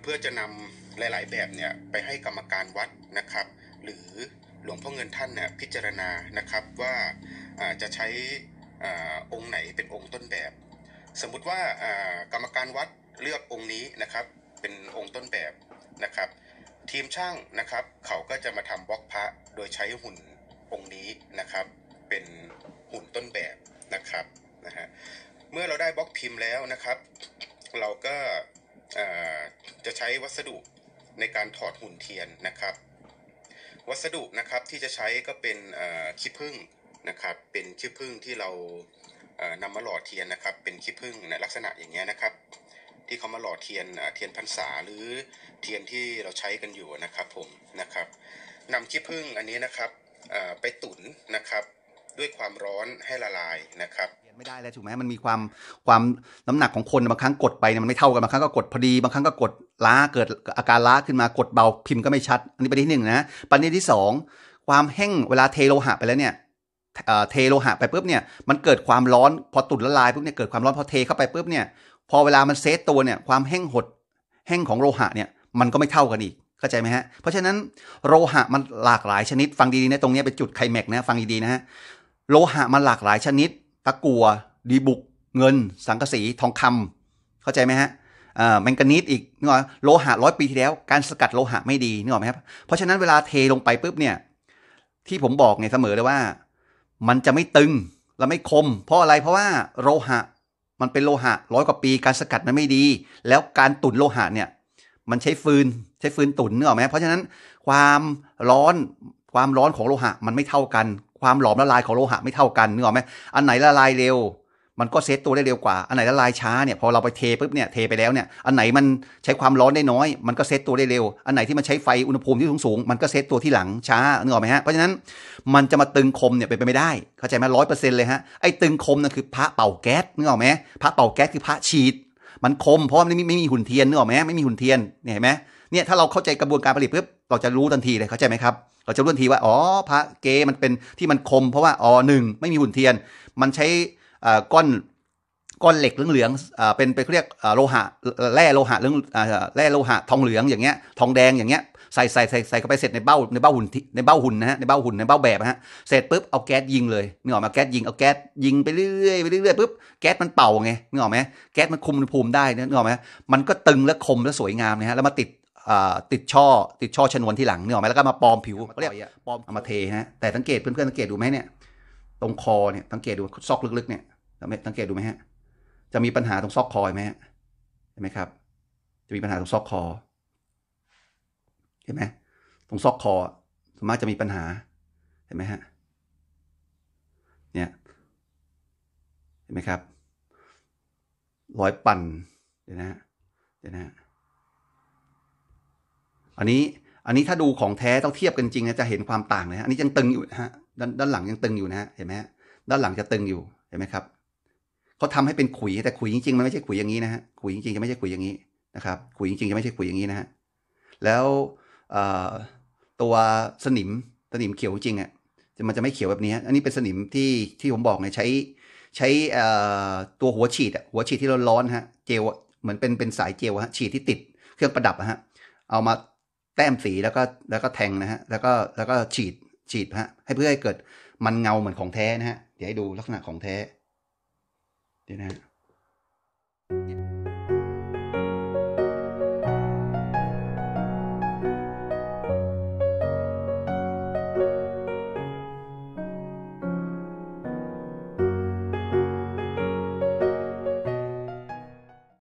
เพื่อจะนำหลาย ๆ แบบเนี่ยไปให้กรรมการวัดนะครับ หรือหลวงพ่อเงินท่านเนี่ยพิจารณานะครับว่าจะใช้องค์ไหนเป็นองค์ต้นแบบ สมมุติว่ากรรมการวัดเลือกองค์นี้นะครับ เป็นองค์ต้นแบบนะครับ ทีมช่างนะครับ เขาก็จะมาทำบล็อกพระโดยใช้หุ่นองค์นี้นะครับ เป็นหุ่นต้นแบบนะครับนะฮะเมื่อเราได้บล็อกพิมพ์แล้วนะครับ เราก็จะใช้วัสดุในการถอดหุ่นเทียนนะครับ วัสดุนะครับที่จะใช้ก็เป็นขี้ผึ้งนะครับ เป็นขี้ผึ้งที่เรานำมาหล่อเทียนนะครับ เป็นขี้ผึ้งในลักษณะอย่างเงี้ยนะครับ ที่เขามาหล่อเทียนเทียนพรรษาหรือเทียนที่เราใช้กันอยู่นะครับ ผมนะครับนำขี้ผึ้งอันนี้นะครับไปตุ๋นนะครับ ด้วยความร้อนให้ละลายนะครับไม่ได้แล้วถูกไหมมันมีความความน้ำหนักของคนบางครั้งกดไปเนี่ยมันไม่เท่ากัน บางครั้งก็กดพอดีบางครั้งก็กดล้าเกิดอาการล้าขึ้นมากดเบาพิมพ์ก็ไม่ชัด อันนี้ประเด็นที่หนึ่งนะประเด็นที่สองความแห้งเวลาเทโลหะไปแล้วเนี่ยเทโลหะไปปุ๊บเนี่ยมันเกิดความร้อนพอตุ่นละลายปุ๊บเนี่ยเกิดความร้อนพอเทเข้าไปปุ๊บเนี่ย พอเวลามันเซตตัวเนี่ยความแห้งหดแห้งของโลหะเนี่ยมันก็ไม่เท่ากันอีกเข้าใจไหมฮะเพราะฉะนั้นโลหะมันหลากหลายชนิดฟังดีๆนะตรงนี้เป็นจุดไคลแม็กนะฟังดีๆนะฮะโลหะมันหลากหลายชนิดตะกัวดีบุกเงิน สังกสีทองคำ เข้าใจไหมฮะแมงกานีสอีกนึกออกโลหะร้อยปีที่แล้ว การสกัดโลหะไม่ดีนึกออกไหมครับเพราะฉะนั้นเวลาเทลงไปปุ๊บเนี่ยที่ผมบอกไงเสมอเลยว่า มันจะไม่ตึงและไม่คม เพราะอะไรเพราะว่าโลหะมันเป็นโลหะร้อยกว่าปีการสกัดมันไม่ดี แล้วการตุนโลหะเนี่ย มันใช้ฟืนใช้ฟืนตุนนึกออกไหมเพราะฉะนั้นความร้อนความร้อนของโลหะมันไม่เท่ากันความหลอมละลายของโลหะไม่เท่ากันนึกออกไหมอันไหนละลายเร็ว มันก็เซตตัวได้เร็วกว่า อันไหนละลายช้าเนี่ย พอเราไปเทปุ๊บเนี่ย เทไปแล้วเนี่ย อันไหนมันใช้ความร้อนได้น้อย มันก็เซตตัวได้เร็ว อันไหนที่มันใช้ไฟอุณหภูมิที่สูงๆมันก็เซตตัวที่หลังช้านึกออกไหมฮะ เพราะฉะนั้น มันจะมาตึงคมเนี่ยเป็นไปไม่ได้ เข้าใจไหมร้อยเปอร์เซ็นต์เลยฮะ ไอ้ตึงคมนั่นคือพระเป่าแก๊สนึกออกไหม พระเป่าแก๊สคือพระฉีด มันคมเพราะมันไม่มีหุ่นเทียนนึกออกไหมไม่มีหุ่นเทียนเนี่ยเห็นไหมเนี่ยถ้าเราเข้าใจกระบวนการผลิตปุ๊บเราจะรู้ทันทีเลยเข้าใจไหมครับเราจะรู้ทันทีว่าอ๋อพระเกมันเป็นที่มันคม เพราะว่าอ๋อหนึ่งไม่มีหุ่นเทียน มันใช้ก้อนก้อนเหล็กเหลืองๆเป็นไปเรียกโลหะแร่โลหะเรื่องแร่โลหะทองเหลืองอย่างเงี้ยทองแดงอย่างเงี้ยใส่ใส่ใส่ใส่เข้าไปเสร็จในเบ้าในเบ้าหุ่นในเบ้าหุ่นนะฮะในเบ้าหุ่นในเบ้าแบบฮะเสร็จปุ๊บเอาแก๊สยิงเลยนึกออกมาแก๊สยิงเอาแก๊สยิงไปเรื่อยไปเรื่อยปุ๊บแก๊สมันเป่าไงนึกออกไหมแก๊สมันคุมอุณหภูมิได้นึกออกไหมมันก็ตึงและคมและสวยงามนะฮะแล้วมาติดติดช่อติดช่อชนวนที่หลังเนี่ยออกไหมแล้วก็มาปลอมผิวเขาเรียกปลอมเอามาเทฮะแต่สังเกตเพื่อนๆสังเกตดูไหมเนี่ย ตรงคอเนี่ยสังเกตดูซอกลึกๆเนี่ยสังเกตดูไหมฮะจะมีปัญหาตรงซอกคอไหมฮะเห็นไหมครับ จะมีปัญหาตรงซอกคอเห็นไหมตรงซอกคอสมมตกจะมีปัญหา เห็นไหมฮะเนี่ยเห็นไหมครับ รอยปั่นเดี๋ยวนะเดี๋ยวนะอันนี้อันนี้ถ้าดูของแท้ต้องเทียบกันจริงนะจะเห็นความต่างนะฮะอันนี้ยังตึงอยู่นะฮะด้านด้านหลังยังตึงอยู่นะฮะเห็นไหมฮะด้านหลังจะตึงอยู่เห็นไหมครับเขาทำให้เป็นขุยแต่ขุยจริงๆมันไม่ใช่ขุยอย่างนี้นะฮะขุยจริงๆจะไม่ใช่ขุยอย่างนี้นะครับ ขุยจริงๆจะไม่ใช่ขุยอย่างนี้นะฮะแล้วตัวสนิมสนิมเขียวจริงอ่ะจะมันจะไม่เขียวแบบนี้ อันนี้เป็นสนิมที่ที่ผมบอกไงใช้ใช้ตัวหัวฉีดอ่ะหัวฉีดที่ร้อนๆฮะเจลเหมือนเป็นเป็นสายเจลฮะฉีดที่ติดเครื่องประดับฮะเอามาแต้มสีแล้วก็แล้วก็แทงนะฮะแล้วก็แล้วก็ฉีดฉีดฮะให้เพื่อให้เกิดมันเงาเหมือนของแท้นะฮะเดี๋ยวให้ดูลักษณะของแท้เดี๋ยวนะฮะ